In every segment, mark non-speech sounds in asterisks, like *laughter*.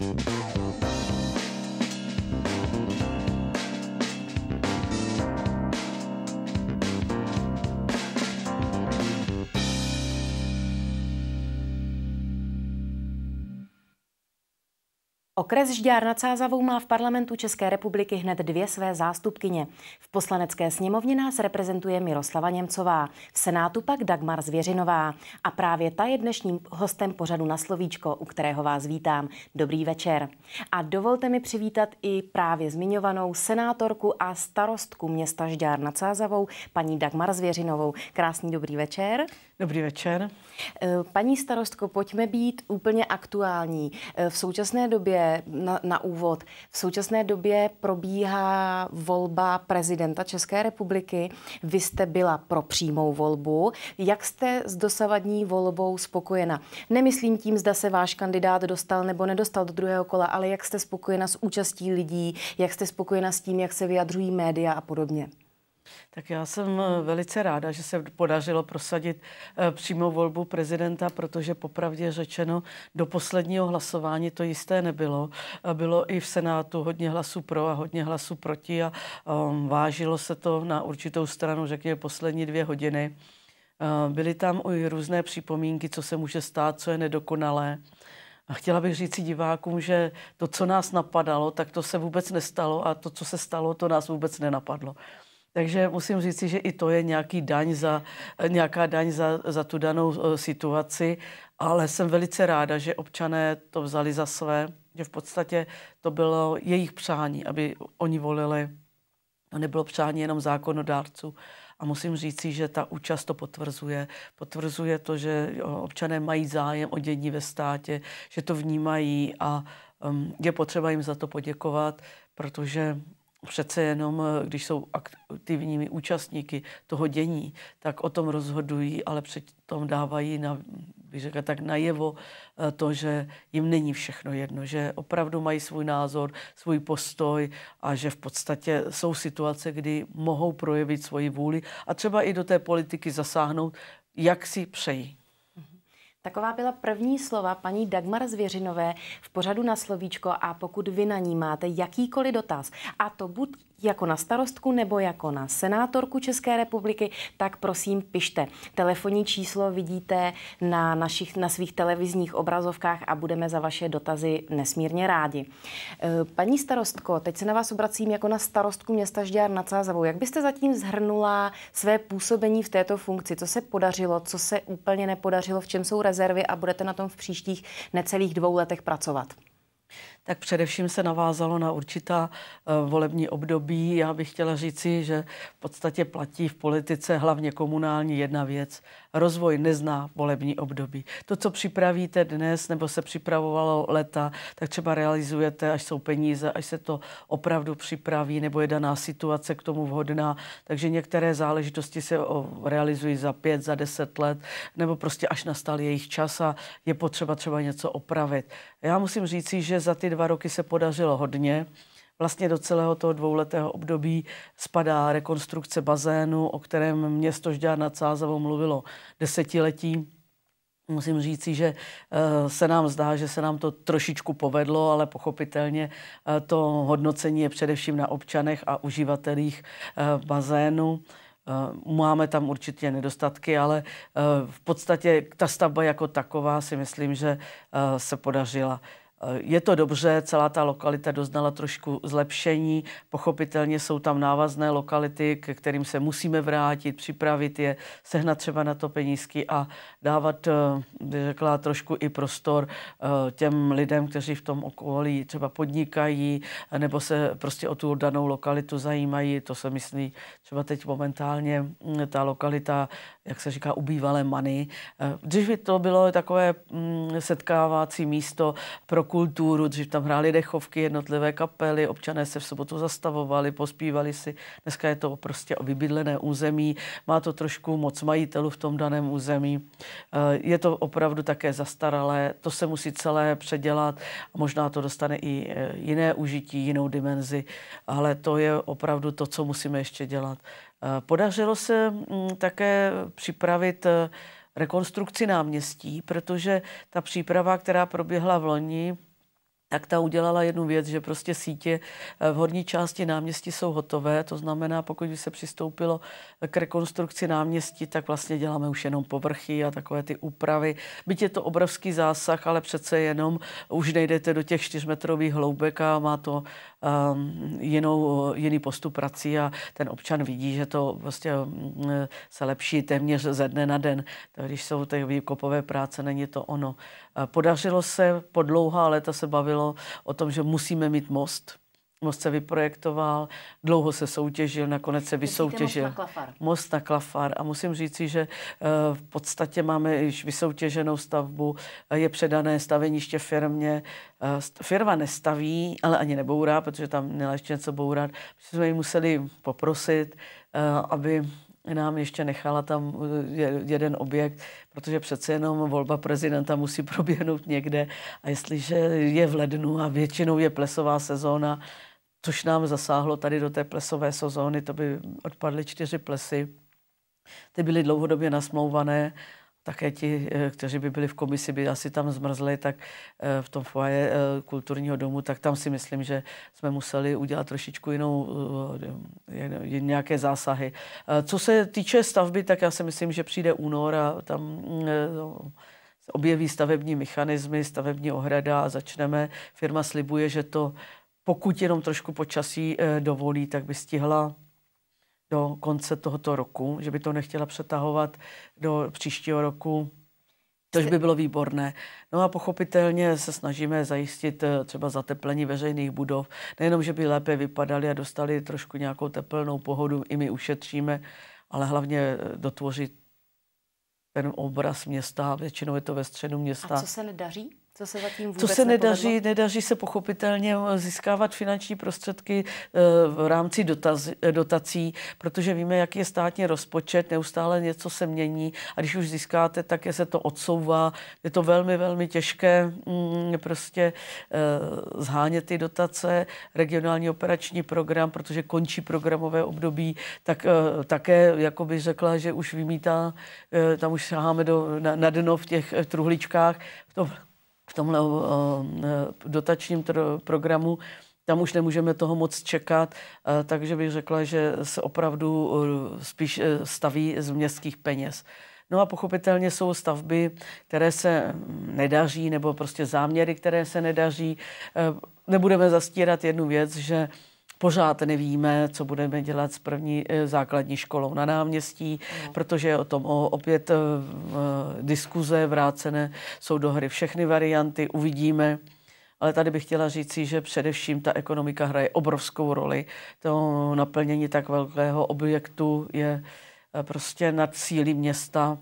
Música Okres Žďár nad Sázavou má v parlamentu České republiky hned dvě své zástupkyně. V poslanecké sněmovně nás reprezentuje Miroslava Němcová, v Senátu pak Dagmar Zvěřinová. A právě ta je dnešním hostem pořadu na Slovíčko, u kterého vás vítám. Dobrý večer. A dovolte mi přivítat i právě zmiňovanou senátorku a starostku města Žďár nad Sázavou, paní Dagmar Zvěřinovou. Krásný dobrý večer. Dobrý večer. Eh, paní starostko, pojďme být úplně aktuální. Eh, v současné době, na, na úvod, v současné době probíhá volba prezidenta České republiky. Vy jste byla pro přímou volbu. Jak jste s dosavadní volbou spokojena? Nemyslím tím, zda se váš kandidát dostal nebo nedostal do druhého kola, ale jak jste spokojena s účastí lidí, jak jste spokojena s tím, jak se vyjadřují média a podobně. Tak já jsem eh, velice ráda, že se podařilo prosadit eh, přímou volbu prezidenta, protože popravdě řečeno do posledního hlasování to jisté nebylo. Eh, bylo i v Senátu hodně hlasů pro a hodně hlasů proti a ehm, vážilo se to na určitou stranu, řekněme, poslední dvě hodiny. Byly tam i různé připomínky, co se může stát, co je nedokonalé. A chtěla bych říct si divákům, že to, co nás napadalo, tak to se vůbec nestalo a to, co se stalo, to nás vůbec nenapadlo. Takže musím říct, že i to je nějaký daň za, nějaká daň za, za tu danou eh, situaci, ale jsem velice ráda, že občané to vzali za své, že v podstatě to bylo jejich přání, aby oni volili. To nebylo přání jenom zákonodárců, a musím říci, že ta účast to potvrzuje. Potvrzuje to, že eh, občané mají zájem o dění ve státě, že to vnímají a um, je potřeba jim za to poděkovat, protože přece jenom, eh, když jsou aktivními účastníky toho dění, tak o tom rozhodují, ale přitom dávají na, bych řekla tak najevo eh, to, že jim není všechno jedno, že opravdu mají svůj názor, svůj postoj a že v podstatě jsou situace, kdy mohou projevit svoji vůli a třeba i do té politiky zasáhnout, jak si přejí. Taková byla první slova paní Dagmar Zvěřinové v pořadu na slovíčko a pokud vy na ní máte jakýkoliv dotaz, a to buď jako na starostku nebo jako na senátorku České republiky, tak prosím pište. Telefonní číslo vidíte na, našich, na svých televizních obrazovkách a budeme za vaše dotazy nesmírně rádi. E, paní starostko, teď se na vás obracím jako na starostku města Žďár nad Sázavou. Jak byste zatím zhrnula své působení v této funkci? Co se podařilo, co se úplně nepodařilo, v čem jsou rezervy a budete na tom v příštích necelých dvou letech pracovat? tak především se navázalo na určitá eh, volební období. Já bych chtěla říci, že v podstatě platí v politice hlavně komunální jedna věc. Rozvoj nezná volební období. To, co připravíte dnes nebo se připravovalo leta, tak třeba realizujete, až jsou peníze, až se to opravdu připraví nebo je daná situace k tomu vhodná. Takže některé záležitosti se realizují za pět, za deset let nebo prostě až nastal jejich čas a je potřeba třeba něco opravit. Já musím říci, že za ty dva roky se podařilo hodně. Vlastně do celého toho dvouletého období spadá rekonstrukce bazénu, o kterém město Žďár nad Sázavou mluvilo desetiletí. Musím říci, že eh, se nám zdá, že se nám to trošičku povedlo, ale pochopitelně eh, to hodnocení je především na občanech a uživatelích eh, bazénu. Máme tam určitě nedostatky, ale v podstatě ta stavba jako taková si myslím, že se podařila. Eh, je to dobře, celá ta lokalita doznala trošku zlepšení. Pochopitelně jsou tam návazné lokality, ke kterým se musíme vrátit, připravit je, sehnat třeba na to penízky a dávat, eh, bych řekla, trošku i prostor eh, těm lidem, kteří v tom okolí třeba podnikají nebo se prostě o tu danou lokalitu zajímají. To se myslí třeba teď momentálně mm, ta lokalita, jak se říká, ubývalé many. Dřív by to bylo takové mm, setkávací místo pro kulturu, dřív tam hráli dechovky, jednotlivé kapely, občané se v sobotu zastavovali, pospívali si. Dneska je to prostě vybydlené území, má to trošku moc majitelů v tom daném území. Eh, je to opravdu také zastaralé, to se musí celé předělat a možná to dostane i eh, jiné užití, jinou dimenzi, ale to je opravdu to, co musíme ještě dělat. Eh, podařilo se mm, také připravit rekonstrukci náměstí, protože ta příprava, která proběhla v loni, tak ta udělala jednu věc, že prostě sítě eh, v horní části náměstí jsou hotové, to znamená, pokud by se přistoupilo k rekonstrukci náměstí, tak vlastně děláme už jenom povrchy a takové ty úpravy. Byť je to obrovský zásah, ale přece jenom už nejdete do těch čtyřmetrových hloubek a má to um, jinou, jiný postup prací a ten občan vidí, že to vlastně se lepší téměř ze dne na den. Když jsou ty výkopové práce, není to ono. Podařilo se, po dlouhá léta se bavilo o tom, že musíme mít most. Most se vyprojektoval, dlouho se soutěžil, nakonec se vysoutěžil. Most na, klafar. most na Klafar. A musím říci, že eh, v podstatě máme již vysoutěženou stavbu, eh, je předané staveniště firmě. Eh, firma nestaví, ale ani nebourá, protože tam měla ještě něco bourat. My jsme ji museli poprosit, aby nám ještě nechala tam jeden objekt, protože přece jenom volba prezidenta musí *laughs* proběhnout někde a jestliže je v lednu a většinou je plesová sezóna, což nám zasáhlo tady do té plesové sezóny, to by odpadly čtyři plesy, ty byly dlouhodobě nasmlouvané také ti, eh, kteří by byli v komisi, by asi tam zmrzli, tak eh, v tom foaje eh, kulturního domu, tak tam si myslím, že jsme museli udělat trošičku jinou, nějaké zásahy. Co se týče stavby, tak já si myslím, že přijde únor a tam no, objeví stavební mechanismy, stavební ohrada a začneme. Firma slibuje, že to pokud jenom trošku počasí dovolí, tak by stihla do konce tohoto roku, že by to nechtěla přetahovat do příštího roku, což by bylo výborné. No a pochopitelně se snažíme zajistit eh, třeba zateplení veřejných budov, nejenom, že by lépe vypadaly a dostali trošku nějakou teplnou pohodu, i my ušetříme, ale hlavně eh, dotvořit ten obraz města, většinou je to ve středu města. A co se nedaří? Co se zatím vůbec Co se nedaří, nedaří se pochopitelně eh, získávat finanční prostředky eh, v rámci dotaz, eh, dotací, protože víme, jaký je státní rozpočet, neustále něco se mění a když už získáte, tak je se to odsouvá. Je to velmi, velmi těžké mm, prostě zhánět ty dotace, regionální operační program, protože končí programové období, tak také, jako bych řekla, že už vymítá, tam už saháme do, na, na dno v těch truhličkách. V tom v tomhle eh, eh, dotačním programu, tam už nemůžeme toho moc čekat, eh, takže bych řekla, že se opravdu spíš staví z městských peněz. No a pochopitelně jsou stavby, které se mm, nedaří, nebo prostě záměry, které se nedaří. Nebudeme zastírat jednu věc, že Pořád nevíme, co budeme dělat s první eh, základní školou na náměstí, no. protože o tom opět eh, eh, diskuze vrácené, jsou do hry všechny varianty, uvidíme. Ale tady bych chtěla říci, že především ta ekonomika hraje obrovskou roli. To naplnění tak velkého objektu je prostě nad síly města.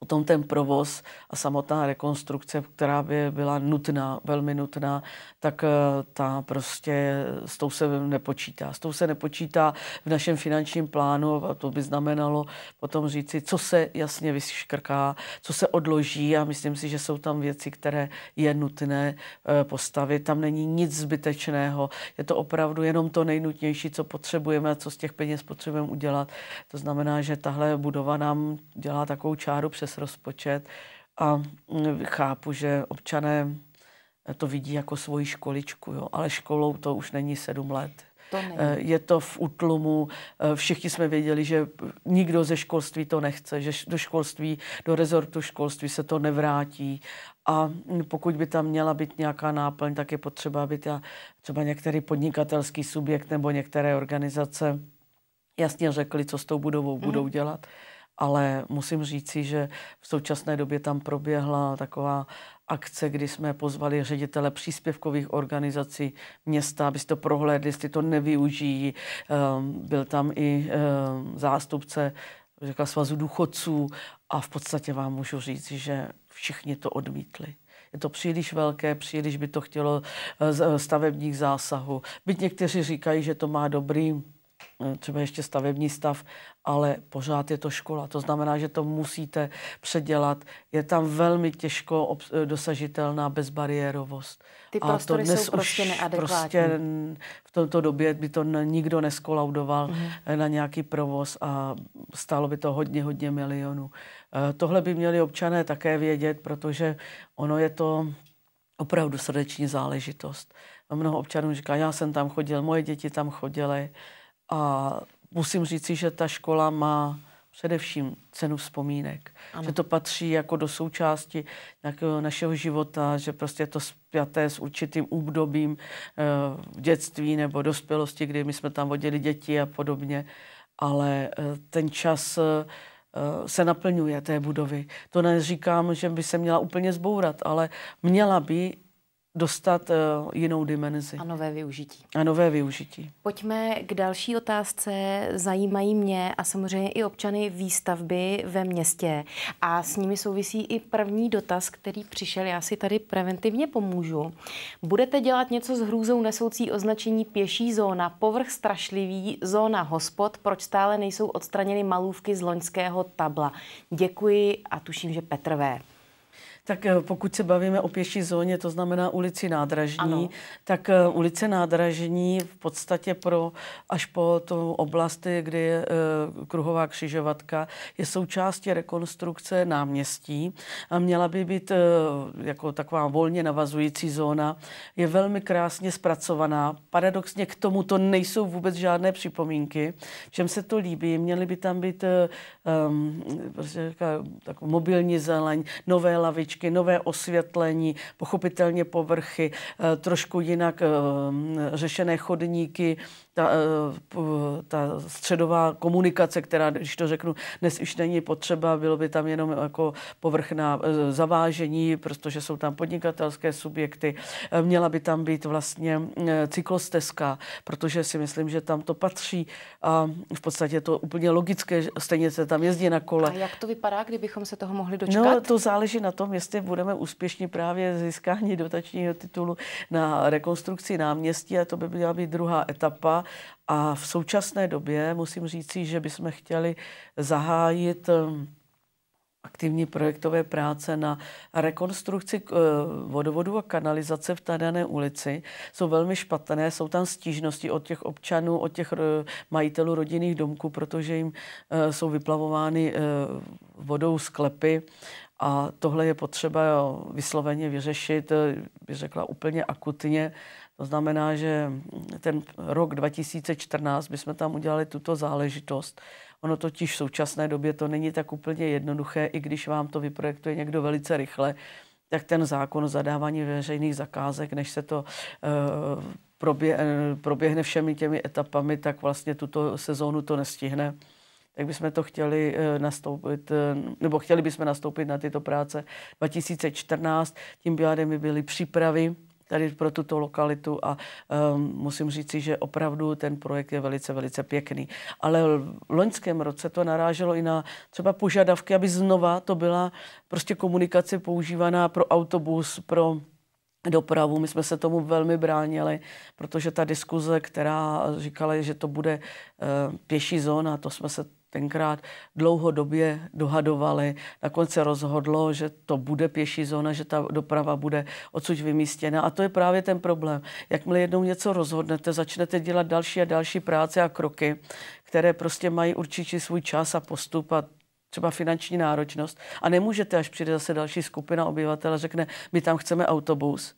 Potom ten provoz a samotná rekonstrukce, která by byla nutná, velmi nutná, tak eh, ta prostě s tou se nepočítá. S tou se nepočítá v našem finančním plánu a to by znamenalo potom říci, co se jasně vyškrká, co se odloží a myslím si, že jsou tam věci, které je nutné eh, postavit. Tam není nic zbytečného, je to opravdu jenom to nejnutnější, co potřebujeme a co z těch peněz potřebujeme udělat. To znamená, že tahle budova nám dělá takovou čáru přes přes rozpočet a mm, chápu, že občané eh, to vidí jako svoji školičku, jo. ale školou to už není sedm let. To eh, je to v utlumu. Eh, všichni jsme věděli, že nikdo ze školství to nechce, že do školství, do rezortu školství se to nevrátí. A mm, pokud by tam měla být nějaká náplň, tak je potřeba, aby ta, třeba některý podnikatelský subjekt nebo některé organizace jasně řekli, co s tou budovou mm. budou dělat ale musím říci, že v současné době tam proběhla taková akce, kdy jsme pozvali ředitele příspěvkových organizací města, aby si to prohlédli, jestli to nevyužijí. Ehm, byl tam i ehm, zástupce řekla svazu důchodců a v podstatě vám můžu říct, že všichni to odmítli. Je to příliš velké, příliš by to chtělo e, e, stavebních zásahů. Byť někteří říkají, že to má dobrý Eh, třeba ještě stavební stav, ale pořád je to škola. To znamená, že to musíte předělat. Je tam velmi těžko eh, dosažitelná bezbariérovost. Ty A to dnes jsou prostě, prostě neadekvátní. prostě v tomto době by to nikdo neskolaudoval mm-hmm. na nějaký provoz a stálo by to hodně, hodně milionů. Tohle by měli občané také vědět, protože ono je to opravdu srdeční záležitost. Mnoho občanů říká, já jsem tam chodil, moje děti tam chodily. A musím říci, že ta škola má především cenu vzpomínek. Ano. Že to patří jako do součásti našeho života, že prostě je to spjaté s určitým obdobím eh, v dětství nebo dospělosti, kdy my jsme tam vodili děti a podobně. Ale eh, ten čas eh, se naplňuje té budovy. To neříkám, že by se měla úplně zbourat, ale měla by dostat uh, jinou dimenzi. A nové využití. A nové využití. Pojďme k další otázce. Zajímají mě a samozřejmě i občany výstavby ve městě. A s nimi souvisí i první dotaz, který přišel. Já si tady preventivně pomůžu. Budete dělat něco s hrůzou nesoucí označení pěší zóna, povrch strašlivý, zóna hospod, proč stále nejsou odstraněny malůvky z loňského tabla? Děkuji a tuším, že Petr V. Tak eh, pokud se bavíme o pěší zóně, to znamená ulici Nádražní, ano. tak eh, ulice Nádražní v podstatě pro až po tu oblast, kde je eh, kruhová křižovatka, je součástí rekonstrukce náměstí a měla by být jako taková volně navazující zóna. Je velmi krásně zpracovaná. Paradoxně k tomu to nejsou vůbec žádné připomínky. Všem se to líbí. Měly by tam být um, prostě taková, taková mobilní zeleň, nové lavičky, knížky, nové osvětlení, pochopitelně povrchy, eh, trošku jinak eh, řešené chodníky, ta, eh, ta středová komunikace, která, když to řeknu, dnes už není potřeba, bylo by tam jenom jako povrchná eh, zavážení, protože jsou tam podnikatelské subjekty. Eh, měla by tam být vlastně cyklostezka, protože si myslím, že tam to patří a v podstatě je to úplně logické, stejně se tam jezdí na kole. A jak to vypadá, kdybychom se toho mohli no, dočkat? No, to záleží na tom, jestli budeme úspěšní právě získání dotačního titulu na rekonstrukci náměstí a to by měla být druhá etapa a v současné době musím říci, že bychom chtěli zahájit ehm, aktivní projektové práce na rekonstrukci eh, vodovodu a kanalizace v té dané ulici jsou velmi špatné. Jsou tam stížnosti od těch občanů, od těch eh, majitelů rodinných domků, protože jim eh, jsou vyplavovány vodou sklepy a tohle je potřeba vysloveně vyřešit, bych řekla úplně akutně to znamená, že ten rok 2014 bychom tam udělali tuto záležitost. Ono totiž v současné době to není tak úplně jednoduché, i když vám to vyprojektuje někdo velice rychle, tak ten zákon o zadávání veřejných zakázek, než se to uh, probě, eh, proběhne všemi těmi etapami, tak vlastně tuto sezónu to nestihne. Tak bychom to chtěli eh, nastoupit, nebo chtěli bychom nastoupit na tyto práce 2014. Tím pádem by byly přípravy tady pro tuto lokalitu a um, musím říci, že opravdu ten projekt je velice, velice pěkný. Ale v loňském roce to naráželo i na třeba požadavky, aby znova to byla prostě komunikace používaná pro autobus, pro dopravu. My jsme se tomu velmi bránili, protože ta diskuze, která říkala, že to bude ehm, pěší zóna, to jsme se tenkrát dlouhodobě dohadovali. Nakonec se rozhodlo, že to bude pěší zóna, že ta doprava bude odsud vymístěna. A to je právě ten problém. Jakmile jednou něco rozhodnete, začnete dělat další a další práce a kroky, které prostě mají určitě svůj čas a postup a třeba finanční náročnost a nemůžete, až přijde zase další skupina obyvatel a řekne, my tam chceme autobus,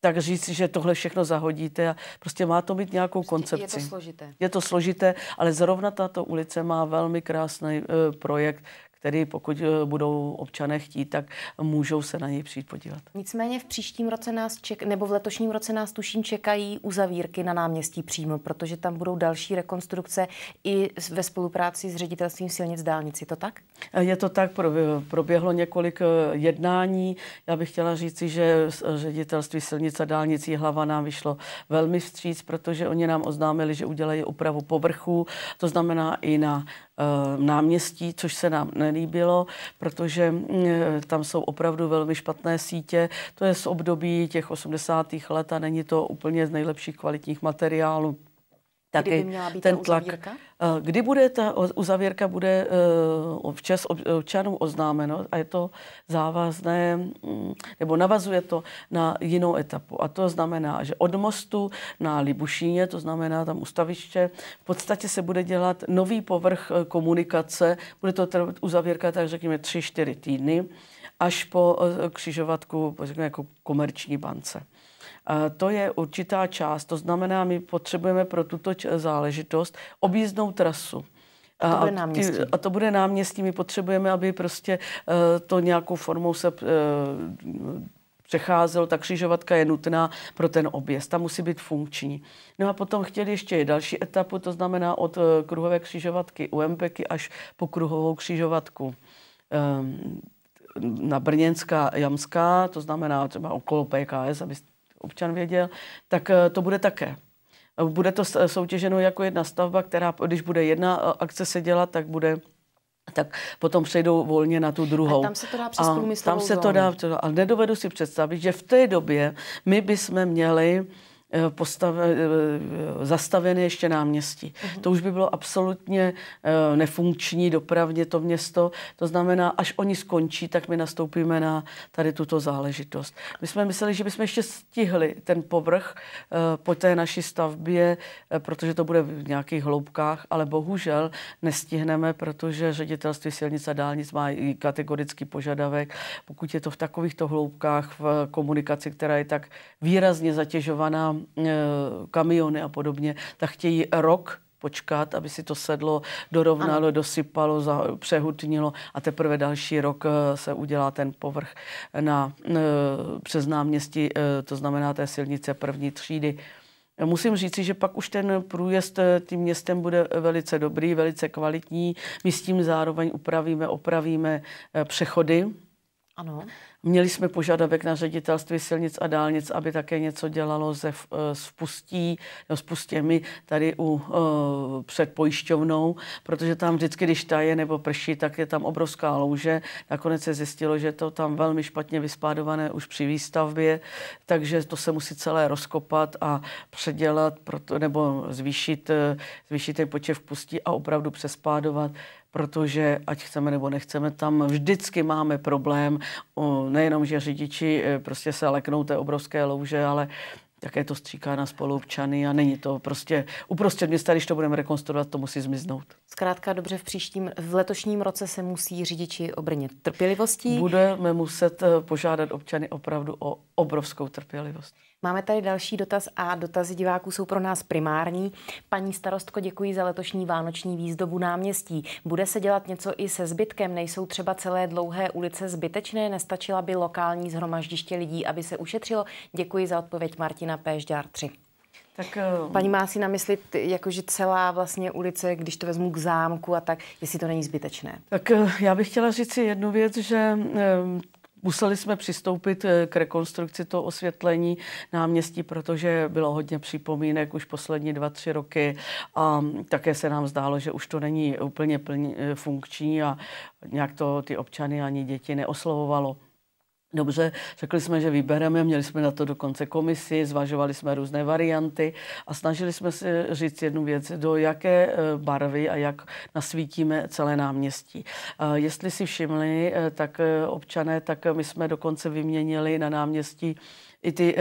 tak říct, že tohle všechno zahodíte a prostě má to mít nějakou prostě koncepci. Je to složité. Je to složité, ale zrovna tato ulice má velmi krásný uh, projekt, který pokud eh, budou občané chtít, tak můžou se na něj přijít podívat. Nicméně v příštím roce nás ček, nebo v letošním roce nás tuším čekají uzavírky na náměstí přímo, protože tam budou další rekonstrukce i ve spolupráci s ředitelstvím silnic dálnici. to tak? Je to tak, eh, proběhlo několik eh, jednání. Já bych chtěla říci, že ředitelství silnic a dálnicí hlava nám vyšlo velmi vstříc, protože oni nám oznámili, že udělají opravu povrchu, to znamená i na Eh, náměstí, což se nám nelíbilo, protože mm, eh, tam jsou opravdu velmi špatné sítě. To je z období těch 80. let a není to úplně z nejlepších kvalitních materiálů taky Kdyby měla být ten tlak. Eh, kdy bude ta uzavírka, bude včas eh, občanům oznámeno a je to závazné, mm, nebo navazuje to na jinou etapu. A to znamená, že od mostu na Libušíně, to znamená tam ustaviště, v podstatě se bude dělat nový povrch eh, komunikace, bude to uzavírka tak řekněme 3-4 týdny, až po křižovatku, řekněme jako komerční bance. To je určitá část, to znamená, my potřebujeme pro tuto záležitost objízdnou trasu. A to bude ty, A to bude náměstí. My potřebujeme, aby prostě eh, to nějakou formou se eh, přecházel, ta křižovatka je nutná pro ten objezd, ta musí být funkční. No a potom chtěli ještě další etapu, to znamená od eh, kruhové křižovatky u Empeky až po kruhovou křižovatku ehm, na Brněnská Jamská, to znamená třeba okolo PKS, aby občan věděl, tak eh, to bude také. Eh, bude to eh, soutěženo jako jedna stavba, která, když bude jedna akce se dělat, tak bude tak potom přejdou volně na tu druhou. A tam se to dá přes a Tam se zónu. to dá, a nedovedu si představit, že v té době my bychom měli Eh, postav, eh, eh, zastaveny ještě náměstí. Uh-huh. To už by bylo absolutně nefunkční dopravně to město. To znamená, až oni skončí, tak my nastoupíme na tady tuto záležitost. My jsme mysleli, že bychom ještě stihli ten povrch po té naší stavbě, protože to bude v nějakých hloubkách, ale bohužel nestihneme, protože ředitelství silnic a dálnic má i kategorický požadavek. Pokud je to v takovýchto hloubkách v komunikaci, která je tak výrazně zatěžovaná Eh, kamiony a podobně, tak chtějí rok počkat, aby si to sedlo dorovnalo, ano. dosypalo, za, přehutnilo a teprve další rok eh, se udělá ten povrch na, eh, přes náměstí, to znamená té silnice první třídy. Musím říci, že pak už ten průjezd tím městem bude velice dobrý, velice kvalitní. My s tím zároveň upravíme, opravíme přechody. Ano. Měli jsme požadavek na ředitelství silnic a dálnic, aby také něco dělalo se spustí, eh, no spustěmi tady u uh, před pojišťovnou, protože tam vždycky, když taje nebo prší, tak je tam obrovská louže. Nakonec se zjistilo, že to tam velmi špatně vyspádované už při výstavbě, takže to se musí celé rozkopat a předělat proto, nebo zvýšit, eh, zvýšit ten počet vpustí a opravdu přespádovat protože ať chceme nebo nechceme, tam vždycky máme problém, o, nejenom, že řidiči eh, prostě se leknou té obrovské louže, ale také to stříká na spoluobčany a není to prostě uprostřed města, když to budeme rekonstruovat, to musí zmiznout. Zkrátka dobře, v příštím, v letošním roce se musí řidiči obrnit trpělivostí. Budeme muset eh, požádat občany opravdu o obrovskou trpělivost. Máme tady další dotaz a dotazy diváků jsou pro nás primární. Paní starostko, děkuji za letošní vánoční výzdobu náměstí. Bude se dělat něco i se zbytkem? Nejsou třeba celé dlouhé ulice zbytečné? Nestačila by lokální zhromaždiště lidí, aby se ušetřilo? Děkuji za odpověď Martina Péžďár 3. Tak, eh, Paní má si na mysli, jakože celá vlastně ulice, když to vezmu k zámku a tak, jestli to není zbytečné. Tak eh, já bych chtěla říct si jednu věc, že eh, Museli jsme přistoupit eh, k rekonstrukci toho osvětlení náměstí, protože bylo hodně připomínek už poslední dva, tři roky a také se nám zdálo, že už to není úplně plně eh, funkční a nějak to ty občany ani děti neoslovovalo. Dobře, řekli jsme, že vybereme, měli jsme na to dokonce komisi, zvažovali jsme různé varianty a snažili jsme se říct jednu věc, do jaké e, barvy a jak nasvítíme celé náměstí. E, jestli si všimli, e, tak občané, tak my jsme dokonce vyměnili na náměstí i ty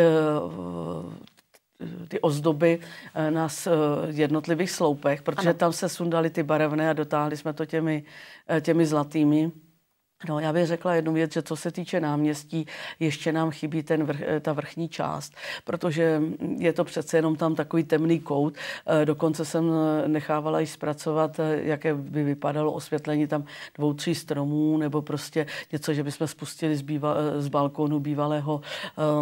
ty ozdoby na jednotlivých sloupech, protože ano. tam se sundaly ty barevné a dotáhli jsme to těmi, těmi zlatými. No, já bych řekla jednu věc, že co se týče náměstí, ještě nám chybí ten vrch, eh, ta vrchní část, protože mm, je to přece jenom tam takový temný kout. Eh, dokonce jsem eh, nechávala i zpracovat, jaké by vypadalo osvětlení tam dvou, tří stromů, nebo prostě něco, že bychom spustili z, býva, z balkónu bývalého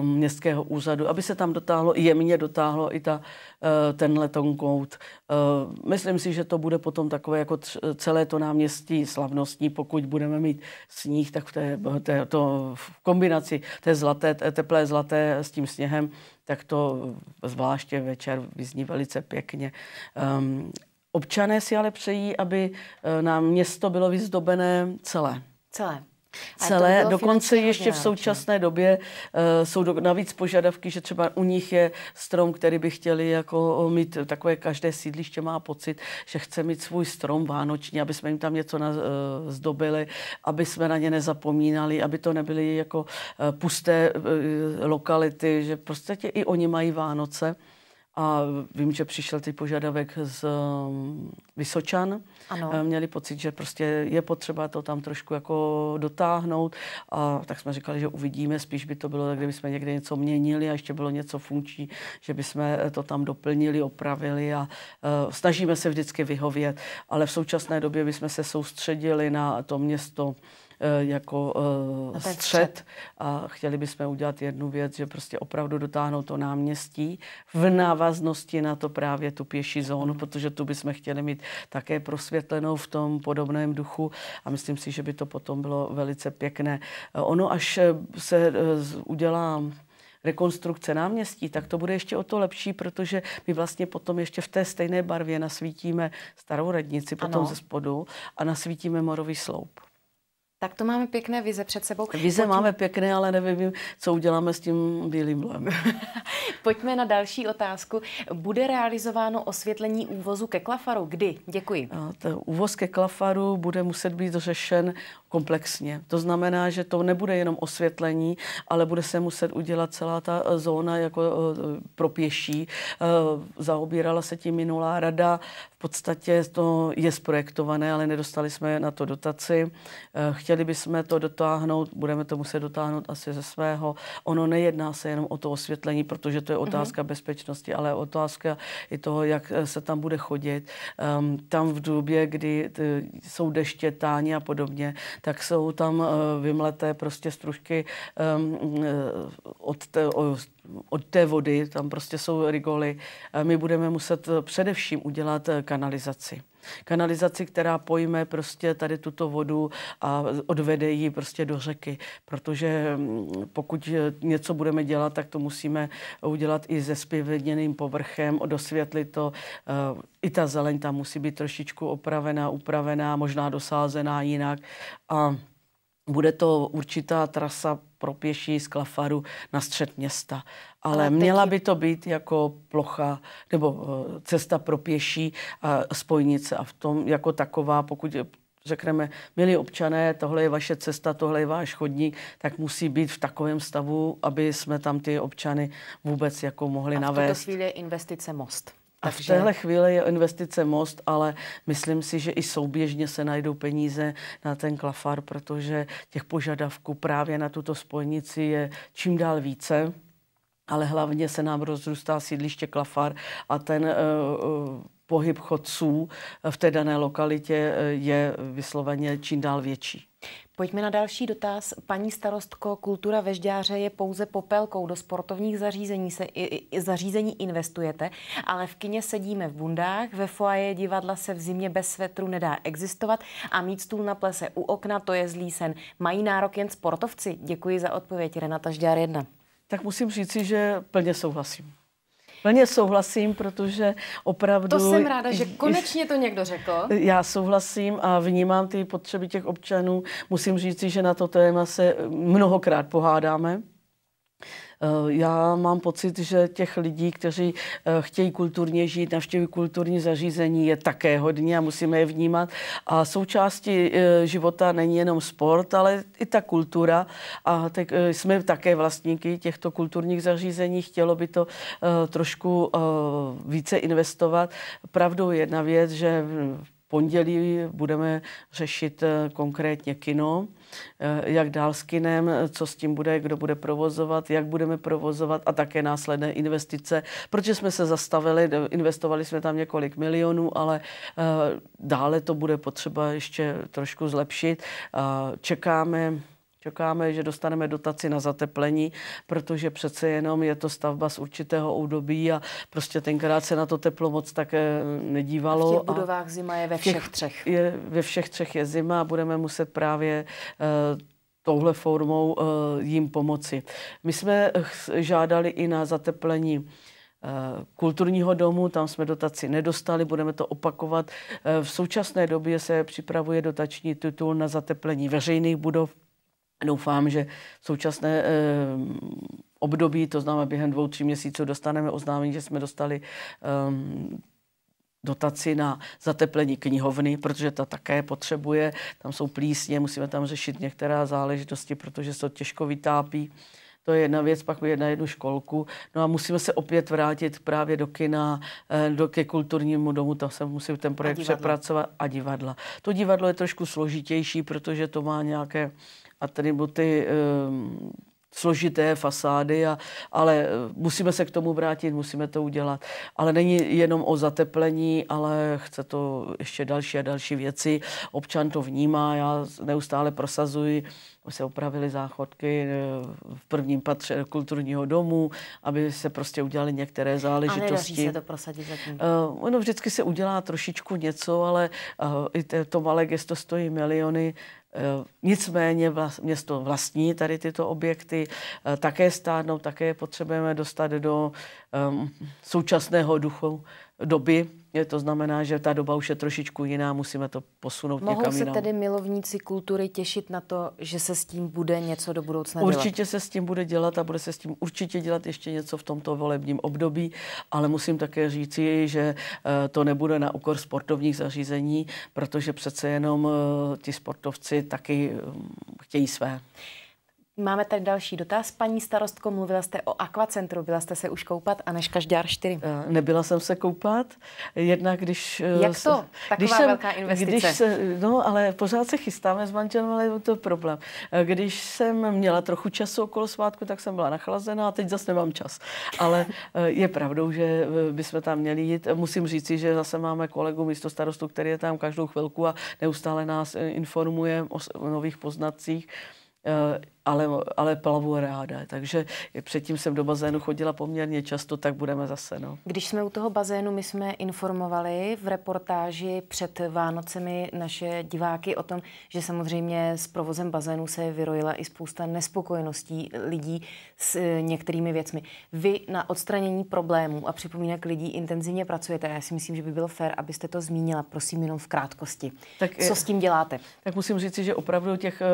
um, městského úřadu, aby se tam dotáhlo, jemně dotáhlo i ta, uh, tenhle ten kout. Uh, myslím si, že to bude potom takové jako tř, celé to náměstí slavnostní, pokud budeme mít sníh, tak v té, té to v kombinaci té zlaté, teplé zlaté s tím sněhem, tak to zvláště večer vyzní velice pěkně. Um, občané si ale přejí, aby e, nám město bylo vyzdobené celé. Celé celé. Dokonce ještě v současné době uh, jsou do, navíc požadavky, že třeba u nich je strom, který by chtěli jako eh, mít takové každé sídliště má pocit, že chce mít svůj strom vánoční, aby jsme jim tam něco na, uh, eh, zdobili, aby jsme na ně nezapomínali, aby to nebyly jako uh, pusté uh, lokality, že prostě i oni mají Vánoce. A vím, že přišel ty požadavek z um, Vysočan. Ano. Eh, měli pocit, že prostě je potřeba to tam trošku jako dotáhnout. A tak jsme říkali, že uvidíme. Spíš by to bylo, kdyby jsme někde něco měnili a ještě bylo něco funkční, že by jsme eh, to tam doplnili, opravili a uh, snažíme se vždycky vyhovět. Ale v současné době bychom se soustředili na to město Eh, jako střed. Eh, střed a chtěli bychom udělat jednu věc, že prostě opravdu dotáhnout to náměstí v návaznosti na to právě tu pěší zónu, mm. protože tu bychom chtěli mít také prosvětlenou v tom podobném duchu a myslím si, že by to potom bylo velice pěkné. Eh, ono až se udělá rekonstrukce náměstí, tak to bude ještě o to lepší, protože my vlastně potom ještě v té stejné barvě nasvítíme starou radnici, potom ano. ze spodu a nasvítíme morový sloup. Tak to máme pěkné vize před sebou. Vize Pojď... máme pěkné, ale nevím, co uděláme s tím bílým lem. *laughs* Pojďme na další otázku. Bude realizováno osvětlení úvozu ke klafaru? Kdy? Děkuji. A to úvoz ke klafaru bude muset být řešen komplexně. To znamená, že to nebude jenom osvětlení, ale bude se muset udělat celá ta e, zóna jako e, pro pěší. E, zaobírala se tím minulá rada. V podstatě to je zprojektované, ale nedostali jsme na to dotaci chtěli bychom to dotáhnout, budeme to muset dotáhnout asi ze svého. Ono nejedná se jenom o to osvětlení, protože to je mhm. otázka mm-hmm. bezpečnosti, ale otázka i toho, jak eh, se tam bude chodit. Um, tam v době, kdy t, jsou deště, táně a podobně, tak jsou tam uh, vymleté prostě stružky um, od, te, o, od té vody, tam prostě jsou rigoly. My budeme muset především udělat kanalizaci kanalizaci, která pojme prostě tady tuto vodu a odvede ji prostě do řeky, protože mm, pokud něco budeme dělat, tak to musíme udělat i se zpěvědněným povrchem, dosvětlit to. Eh, I ta zeleň tam musí být trošičku opravená, upravená, možná dosázená jinak. A bude to určitá trasa pro pěší z Klafaru na střed města. Ale měla by to být jako plocha nebo eh, cesta pro pěší a spojnice. A v tom jako taková, pokud řekneme, milí občané, tohle je vaše cesta, tohle je váš chodník, tak musí být v takovém stavu, aby jsme tam ty občany vůbec jako mohli A v navést. v tuto chvíli investice most. A v téhle chvíli je investice most, ale myslím si, že i souběžně se najdou peníze na ten klafar, protože těch požadavků právě na tuto spojnici je čím dál více. Ale hlavně se nám rozrůstá sídliště Klafar a ten uh, pohyb chodců v té dané lokalitě eh, je vysloveně čím dál větší. Pojďme na další dotaz. Paní starostko, kultura vežďáře je pouze popelkou. Do sportovních zařízení, se, i, i, zařízení investujete, ale v kině sedíme v bundách, ve foaje divadla se v zimě bez svetru nedá existovat a mít stůl na plese u okna, to je zlý sen. Mají nárok jen sportovci? Děkuji za odpověď, Renata Žďár 1. Tak musím říci, že plně souhlasím plně souhlasím, protože opravdu... To jsem ráda, že konečně to někdo řekl. Já souhlasím a vnímám ty potřeby těch občanů. Musím říct, že na to téma se mnohokrát pohádáme. Eh, já mám pocit, že těch lidí, kteří eh, chtějí kulturně žít, navštěvují kulturní zařízení, je také hodně a musíme je vnímat. A součástí eh, života není jenom sport, ale i ta kultura. A tak jsme také vlastníky těchto kulturních zařízení. Chtělo by to trošku více investovat. Pravdou je jedna věc, že v pondělí budeme řešit konkrétně kino Eh, jak dál s kinem, co s tím bude, kdo bude provozovat, jak budeme provozovat a také následné investice, protože jsme se zastavili, eh, investovali jsme tam několik milionů, ale eh, dále to bude potřeba ještě trošku zlepšit. Čekáme Čekáme, že dostaneme dotaci na zateplení, protože přece jenom je to stavba z určitého údobí a prostě tenkrát se na to teplo moc tak eh, nedívalo. A v těch budovách a zima je ve všech těch, třech. Je, ve všech třech je zima a budeme muset právě uh, touhle formou uh, jim pomoci. My jsme žádali i na zateplení kulturního domu, tam jsme dotaci nedostali, budeme to opakovat. V současné době se připravuje dotační titul na zateplení veřejných budov Doufám, že v současné eh, období, to znamená během dvou, tří měsíců, dostaneme oznámení, že jsme dostali ehm, dotaci na zateplení knihovny, protože ta také potřebuje. Tam jsou plísně, musíme tam řešit některé záležitosti, protože se to těžko vytápí. To je jedna věc, pak je na jednu školku. No a musíme se opět vrátit právě do kina, eh, do, ke kulturnímu domu, tam se musí ten projekt a přepracovat a divadla. To divadlo je trošku složitější, protože to má nějaké atributy ehm, složité fasády, a, ale eh, musíme se k tomu vrátit, musíme to udělat. Ale není jenom o zateplení, ale chce to ještě další a další věci. Občan to vnímá, já neustále prosazuji se opravily záchodky eh, v prvním patře kulturního domu, aby se prostě udělali některé záležitosti. A se to prosadit zatím? Uh, ono vždycky se udělá trošičku něco, ale uh, i to malé gesto stojí miliony. Nicméně vlast, město vlastní tady tyto objekty, také stádnou, také potřebujeme dostat do um, současného duchu doby, je, to znamená, že ta doba už je trošičku jiná, musíme to posunout Mohou někam se tedy milovníci kultury těšit na to, že se s tím bude něco do budoucna určitě dělat? Určitě se s tím bude dělat a bude se s tím určitě dělat ještě něco v tomto volebním období, ale musím také říci, že eh, to nebude na úkor sportovních zařízení, protože přece jenom eh, ti sportovci taky eh, chtějí své. Máme tady další dotaz. Paní starostko, mluvila jste o akvacentru. Byla jste se už koupat a než každár 4? Nebyla jsem se koupat. Jednak když... Eh, Jak to? Taková když jsem, velká investice. Když se, no, ale pořád se chystáme s manželem, ale je to problém. Eh, když jsem měla trochu času okolo svátku, tak jsem byla nachlazená a teď zase nemám čas. Ale eh, je pravdou, že bychom tam měli jít. Musím říci, že zase máme kolegu místo starostu, který je tam každou chvilku a neustále nás informuje o nových poznacích ale, ale plavu ráda. Takže předtím jsem do bazénu chodila poměrně často, tak budeme zase. No. Když jsme u toho bazénu, my jsme informovali v reportáži před Vánocemi naše diváky o tom, že samozřejmě s provozem bazénu se vyrojila i spousta nespokojeností lidí s eh, některými věcmi. Vy na odstranění problémů a připomínek lidí intenzivně pracujete. Já si myslím, že by bylo fér, abyste to zmínila, prosím, jenom v krátkosti. Tak, Co eh, s tím děláte? Tak musím říct, že opravdu těch eh,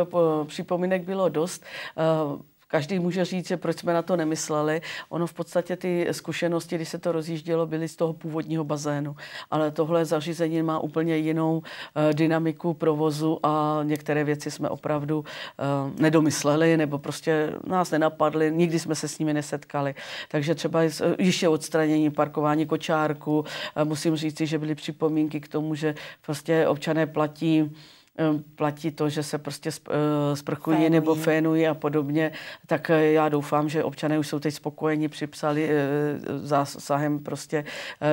připomínek bylo dost říct, eh, každý může říct, že proč jsme na to nemysleli. Ono v podstatě ty zkušenosti, když se to rozjíždělo, byly z toho původního bazénu. Ale tohle zařízení má úplně jinou eh, dynamiku provozu a některé věci jsme opravdu eh, nedomysleli nebo prostě nás nenapadly, nikdy jsme se s nimi nesetkali. Takže třeba již je odstranění parkování kočárku. musím říct, že byly připomínky k tomu, že prostě občané platí platí to, že se prostě eh, sprchují fénují. nebo fénují a podobně, tak eh, já doufám, že občané už jsou teď spokojeni, připsali eh, zásahem prostě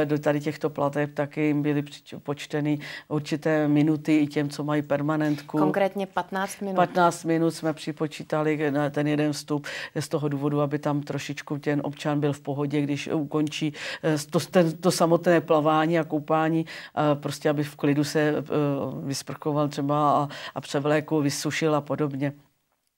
do tady těchto plateb, taky jim byly počteny určité minuty i těm, co mají permanentku. Konkrétně 15 minut. 15 minut jsme připočítali na ten jeden vstup z toho důvodu, aby tam trošičku ten občan byl v pohodě, když ukončí to, ten, to samotné plavání a koupání, prostě aby v klidu se vysprchoval třeba a, a převléku vysušil a podobně.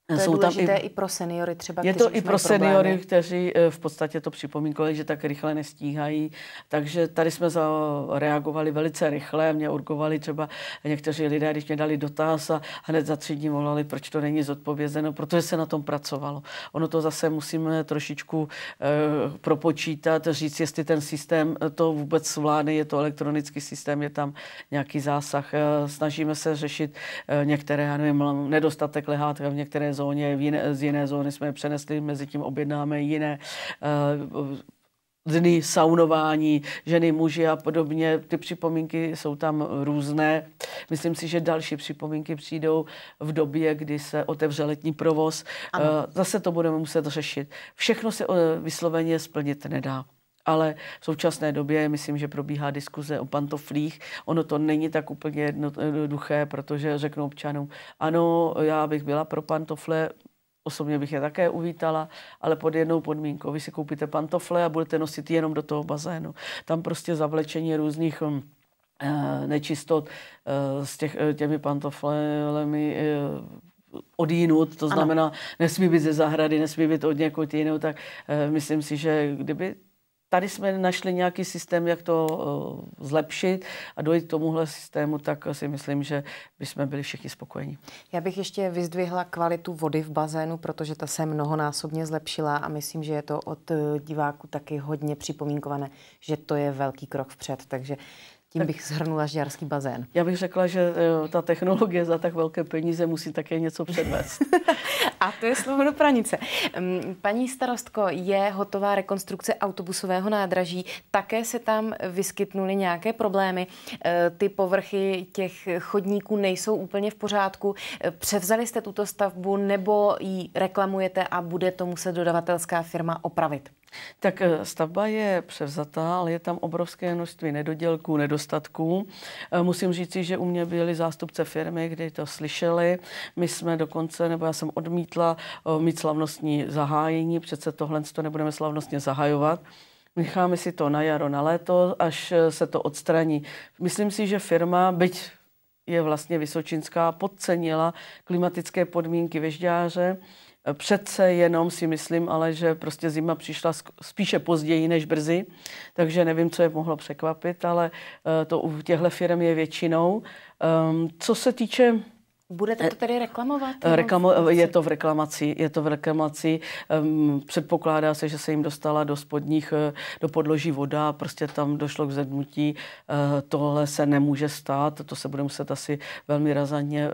To jsou je tam i, i pro seniory třeba, Je to i pro seniory, kteří eh, v podstatě to připomínkovali, že tak rychle nestíhají. Takže tady jsme zareagovali velice rychle. Mě urgovali třeba někteří lidé, když mě dali dotaz a hned za tři dní volali, proč to není zodpovězeno, protože se na tom pracovalo. Ono to zase musíme trošičku eh, propočítat, říct, jestli ten systém eh, to vůbec zvládne, je to elektronický systém, je tam nějaký zásah. Eh, snažíme se řešit e, některé, já nevím, nedostatek lehátka v některé zóně, v jiné, z jiné zóny jsme je přenesli, mezi tím objednáme jiné eh, dny saunování, ženy, muži a podobně. Ty připomínky jsou tam různé. Myslím si, že další připomínky přijdou v době, kdy se otevře letní provoz. Ano. Eh, zase to budeme muset řešit. Všechno se eh, vysloveně splnit nedá ale v současné době myslím, že probíhá diskuze o pantoflích. Ono to není tak úplně jednoduché, protože řeknou občanům, ano, já bych byla pro pantofle, Osobně bych je také uvítala, ale pod jednou podmínkou. Vy si koupíte pantofle a budete nosit jenom do toho bazénu. Tam prostě zavlečení různých hm, eh, nečistot eh, s těch, eh, těmi pantoflemi od jinut, to znamená, ano. nesmí být ze zahrady, nesmí být od někud jinou, tak myslím si, že kdyby tady jsme našli nějaký systém, jak to eh, zlepšit a dojít k tomuhle systému, tak si myslím, že bychom byli všichni spokojeni. Já bych ještě vyzdvihla kvalitu vody v bazénu, protože ta se mnohonásobně zlepšila a myslím, že je to od eh, diváků taky hodně připomínkované, že to je velký krok vpřed. Takže tím bych zhrnula žďarský bazén. Já bych řekla, že eh, ta technologie za tak velké peníze musí také něco předvést. *laughs* A to je slovo do pranice. Mm, paní starostko, je hotová rekonstrukce autobusového nádraží. Také se tam vyskytnuly nějaké problémy. Eh, ty povrchy těch chodníků nejsou úplně v pořádku. Eh, převzali jste tuto stavbu nebo ji reklamujete a bude to muset dodavatelská firma opravit? Tak eh, stavba je převzatá, ale je tam obrovské množství nedodělků, nedostatků. Eh, musím říct, že u mě byli zástupce firmy, kdy to slyšeli. My jsme dokonce, nebo já jsem odmítla eh, mít slavnostní zahájení, přece tohle to nebudeme slavnostně zahajovat. Necháme si to na jaro, na léto, až se to odstraní. Myslím si, že firma, byť je vlastně Vysočinská, podcenila klimatické podmínky vežďáře Přece jenom si myslím, ale že prostě zima přišla spíše později než brzy, takže nevím, co je mohlo překvapit, ale eh, to u těchto firm je většinou. Ehm, co se týče Budete eh, to tedy reklamovat? Eh, reklamo, je to v reklamaci, je to v reklamaci. Předpokládá se, že se jim dostala do spodních, eh, do podloží voda, prostě tam došlo k zednutí. Tohle se nemůže stát, to se bude muset asi velmi razantně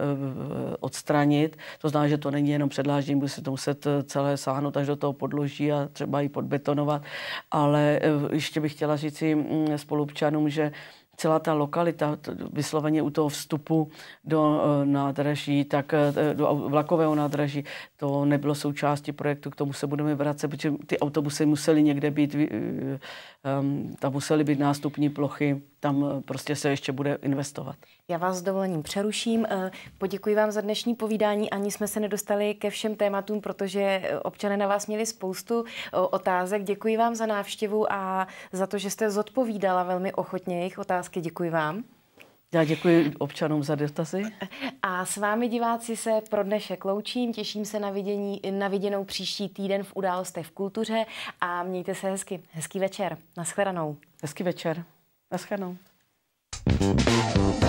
odstranit. To znamená, že to není jenom předláždění, bude se to muset celé sáhnout až do toho podloží a třeba i podbetonovat. Ale ještě bych chtěla říct si mm, spolupčanům, že celá ta lokalita, vysloveně u toho vstupu do eh, nádraží, tak eh, do vlakového nádraží, to nebylo součástí projektu, k tomu se budeme vracet, protože ty autobusy musely někde být eh, um, tam musely být nástupní plochy, tam eh, prostě se ještě bude investovat. Já vás s dovolením přeruším. Eh, poděkuji vám za dnešní povídání. Ani jsme se nedostali ke všem tématům, protože eh, občané na vás měli spoustu otázek. Děkuji vám za návštěvu a za to, že jste zodpovídala velmi ochotně jejich otázky. Děkuji vám. Já děkuji občanům za dotazy. A s vámi diváci se pro dnešek loučím. Těším se na, vidění, na viděnou příští týden v Událostech v kultuře a mějte se hezky. Hezký večer. Naschledanou. Hezký večer. Naschledanou. thank